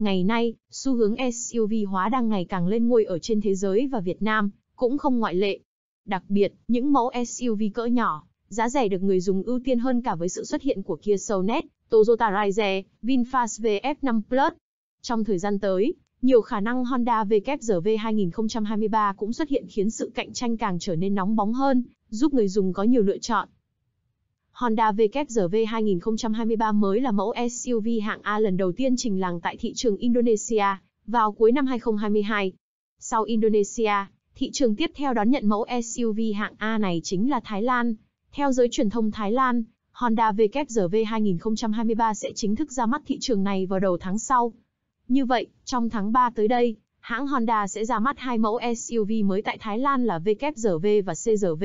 Ngày nay, xu hướng SUV hóa đang ngày càng lên ngôi ở trên thế giới và Việt Nam, cũng không ngoại lệ. Đặc biệt, những mẫu SUV cỡ nhỏ, giá rẻ được người dùng ưu tiên hơn cả với sự xuất hiện của Kia Sonet, Toyota Raize, VinFast VF5 Plus. Trong thời gian tới, nhiều khả năng Honda WRV 2023 cũng xuất hiện khiến sự cạnh tranh càng trở nên nóng bóng hơn, giúp người dùng có nhiều lựa chọn. Honda WRV 2023 mới là mẫu SUV hạng A lần đầu tiên trình làng tại thị trường Indonesia vào cuối năm 2022. Sau Indonesia, thị trường tiếp theo đón nhận mẫu SUV hạng A này chính là Thái Lan. Theo giới truyền thông Thái Lan, Honda WRV 2023 sẽ chính thức ra mắt thị trường này vào đầu tháng sau. Như vậy, trong tháng 3 tới đây, hãng Honda sẽ ra mắt hai mẫu SUV mới tại Thái Lan là WRV và CRV.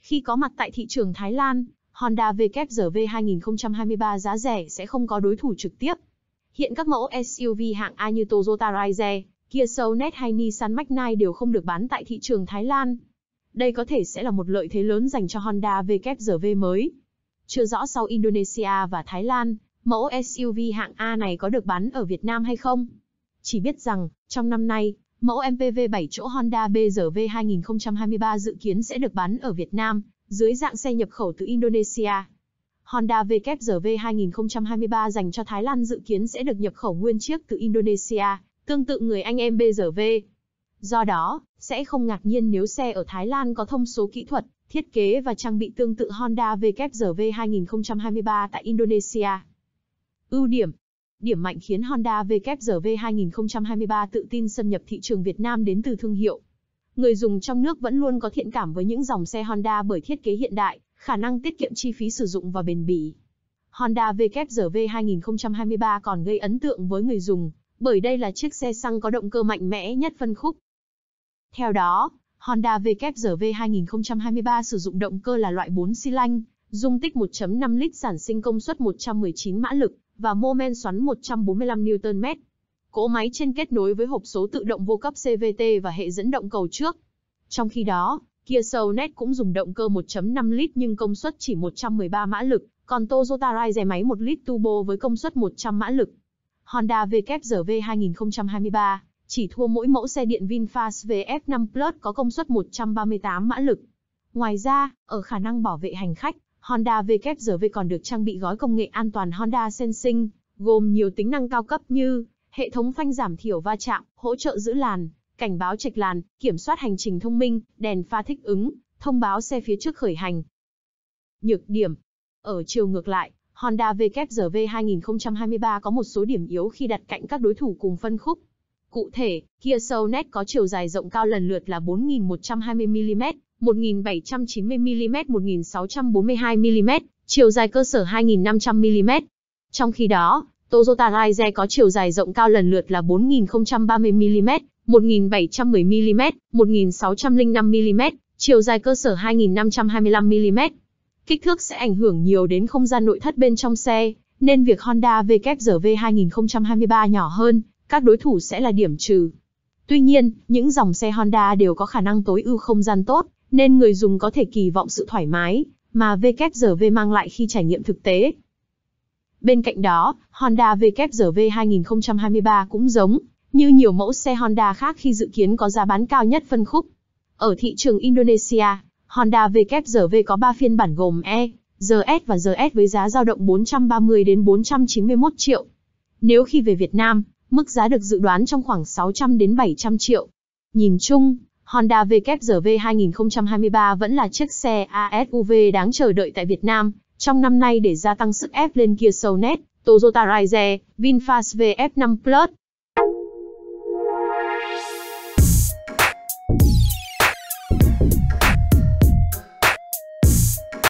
Khi có mặt tại thị trường Thái Lan, Honda WRV 2023 giá rẻ sẽ không có đối thủ trực tiếp. Hiện các mẫu SUV hạng A như Toyota Raize, Kia Soul hay Nissan Magnite đều không được bán tại thị trường Thái Lan. Đây có thể sẽ là một lợi thế lớn dành cho Honda WRV mới. Chưa rõ sau Indonesia và Thái Lan, mẫu SUV hạng A này có được bán ở Việt Nam hay không? Chỉ biết rằng, trong năm nay, mẫu MPV 7 chỗ Honda BRV 2023 dự kiến sẽ được bán ở Việt Nam dưới dạng xe nhập khẩu từ Indonesia. Honda WRV 2023 dành cho Thái Lan dự kiến sẽ được nhập khẩu nguyên chiếc từ Indonesia, tương tự người anh em BRV. Do đó, sẽ không ngạc nhiên nếu xe ở Thái Lan có thông số kỹ thuật, thiết kế và trang bị tương tự Honda WRV 2023 tại Indonesia. Ưu điểm Điểm mạnh khiến Honda WRV 2023 tự tin xâm nhập thị trường Việt Nam đến từ thương hiệu người dùng trong nước vẫn luôn có thiện cảm với những dòng xe Honda bởi thiết kế hiện đại, khả năng tiết kiệm chi phí sử dụng và bền bỉ. Honda WRV 2023 còn gây ấn tượng với người dùng, bởi đây là chiếc xe xăng có động cơ mạnh mẽ nhất phân khúc. Theo đó, Honda WRV 2023 sử dụng động cơ là loại 4 xi lanh, dung tích 1.5 lít sản sinh công suất 119 mã lực và mô men xoắn 145 Nm cỗ máy trên kết nối với hộp số tự động vô cấp CVT và hệ dẫn động cầu trước. Trong khi đó, Kia Soulnet cũng dùng động cơ 1.5 lít nhưng công suất chỉ 113 mã lực, còn Toyota Rise máy 1 lít turbo với công suất 100 mã lực. Honda WRV 2023 chỉ thua mỗi mẫu xe điện VinFast VF5 Plus có công suất 138 mã lực. Ngoài ra, ở khả năng bảo vệ hành khách, Honda WRV còn được trang bị gói công nghệ an toàn Honda Sensing, gồm nhiều tính năng cao cấp như hệ thống phanh giảm thiểu va chạm, hỗ trợ giữ làn, cảnh báo trạch làn, kiểm soát hành trình thông minh, đèn pha thích ứng, thông báo xe phía trước khởi hành. Nhược điểm Ở chiều ngược lại, Honda VZV 2023 có một số điểm yếu khi đặt cạnh các đối thủ cùng phân khúc. Cụ thể, Kia Soulnet có chiều dài rộng cao lần lượt là 4.120mm, 1.790mm, 1.642mm, chiều dài cơ sở 2.500mm. Trong khi đó, Toyota Raize có chiều dài rộng cao lần lượt là 4030mm, 1710mm, 1605mm, chiều dài cơ sở 2525mm. Kích thước sẽ ảnh hưởng nhiều đến không gian nội thất bên trong xe, nên việc Honda WRV 2023 nhỏ hơn, các đối thủ sẽ là điểm trừ. Tuy nhiên, những dòng xe Honda đều có khả năng tối ưu không gian tốt, nên người dùng có thể kỳ vọng sự thoải mái mà WRV mang lại khi trải nghiệm thực tế. Bên cạnh đó, Honda WRV 2023 cũng giống như nhiều mẫu xe Honda khác khi dự kiến có giá bán cao nhất phân khúc. Ở thị trường Indonesia, Honda WRV có 3 phiên bản gồm E, GS và GS với giá dao động 430 đến 491 triệu. Nếu khi về Việt Nam, mức giá được dự đoán trong khoảng 600 đến 700 triệu. Nhìn chung, Honda WRV 2023 vẫn là chiếc xe ASUV đáng chờ đợi tại Việt Nam, trong năm nay để gia tăng sức ép lên kia sâu nét, Toyota Raize, VinFast VF5 Plus